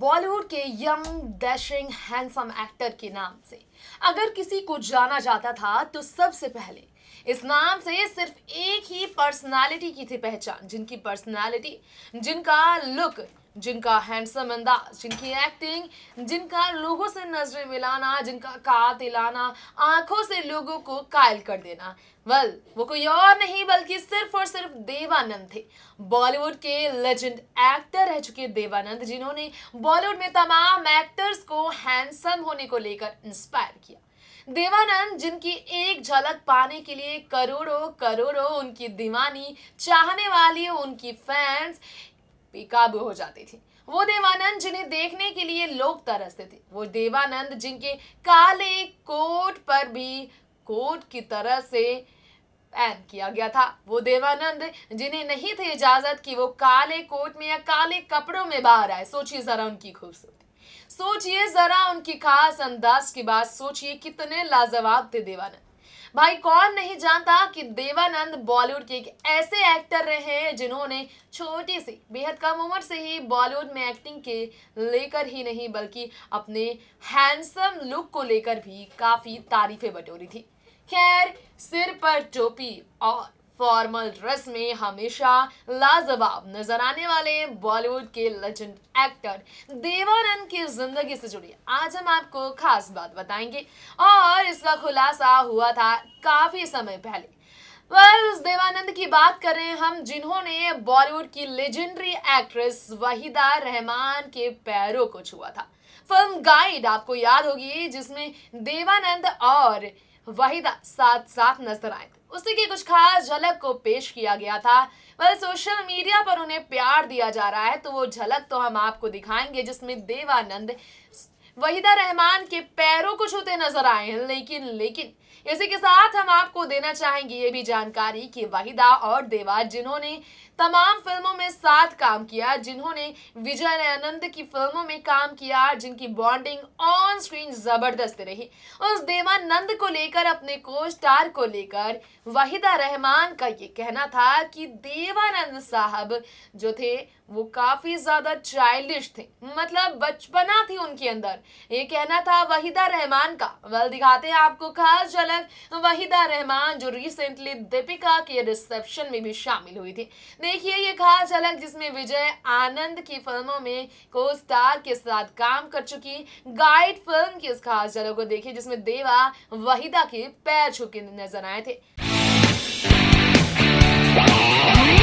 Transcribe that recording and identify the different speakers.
Speaker 1: बॉलीवुड के young dashing handsome actor के नाम से अगर किसी को जाना जाता था तो सबसे पहले इस नाम से सिर्फ एक ही पर्सनालिटी की थी पहचान जिनकी पर्सनालिटी जिनका लुक जिनका हैंडसम अंदाज जिनकी एक्टिंग जिनका लोगों से नजरें मिलाना जिनका कातिलाना आंखों से लोगों को कायल कर देना वल वो कोई और नहीं बल्कि सिर्फ और सिर्फ देवानंद थे बॉलीवुड के लेजेंड एक्टर रह चुके देवानंद जिन्होंने बॉलीवुड में तमाम एक्टर्स को हैंडसम होने को लेकर इंस्पायर किया देवानंद जिनकी एक झलक पाने के लिए करोड़ों करोड़ों उनकी दीवानी चाहने वाली उनकी फैंस बेकाबू हो जाती थी वो देवानंद जिन्हें देखने के लिए लोग तरसते थे वो देवानंद जिनके काले कोट पर भी कोट की तरह से पैन किया गया था वो देवानंद जिन्हें नहीं थी इजाजत कि वो काले कोट में या काले कपड़ों में बाहर आए सोचिए जरा उनकी खूबसूरती सोचिए जरा उनकी खास अंदाज की बात सोचिए कितने लाजवाब थे देवानंद भाई कौन नहीं जानता कि देवानंद बॉलीवुड के एक ऐसे एक्टर रहे हैं जिन्होंने छोटी सी बेहद कम उम्र से ही बॉलीवुड में एक्टिंग के लेकर ही नहीं बल्कि अपने हैंडसम लुक को लेकर भी काफ़ी तारीफें बटोरी थी खैर सिर पर टोपी और फॉर्मल ड्रेस में हमेशा लाजवाब नजर आने वाले बॉलीवुड के लेजेंड एक्टर देवानंद की जिंदगी से जुड़ी आज हम आपको खास बात बताएंगे और इसका खुलासा हुआ था काफी समय पहले पर उस देवानंद की बात कर रहे हैं हम जिन्होंने बॉलीवुड की लेजेंडरी एक्ट्रेस वहीदा रहमान के पैरों को छुआ था फिल्म गाइड आपको याद होगी जिसमें देवानंद और वहीदा साथ साथ नजर आए उसी की कुछ खास झलक को पेश किया गया था वह सोशल मीडिया पर उन्हें प्यार दिया जा रहा है तो वो झलक तो हम आपको दिखाएंगे जिसमें देवानंद वहीदा रहमान के पैरों को छूते नजर आए हैं लेकिन लेकिन इसी के साथ हम आपको देना चाहेंगे ये भी जानकारी कि वहीदा और देवा जिन्होंने तमाम फिल्मों में साथ काम किया जिन्होंने विजय आनंद की फिल्मों में काम किया जिनकी बॉन्डिंग ऑन स्क्रीन जबरदस्त रही उस देवानंद को लेकर अपने को स्टार को लेकर वहीदा रहमान का ये कहना था कि देवानंद साहब जो थे वो काफ़ी ज़्यादा चाइल्डिश थे मतलब बचपना थी उनके अंदर ये कहना था वहीदा रहमान का वेल दिखाते हैं आपको खास झलक वहीदा रहमान जो रिसेंटली दीपिका के रिसेप्शन में भी शामिल हुई थी देखिए ये खास झलक जिसमें विजय आनंद की फिल्मों में को स्टार के साथ काम कर चुकी गाइड फिल्म की इस खास झलक को देखिए जिसमें देवा वहीदा के पैर छुके नजर आए थे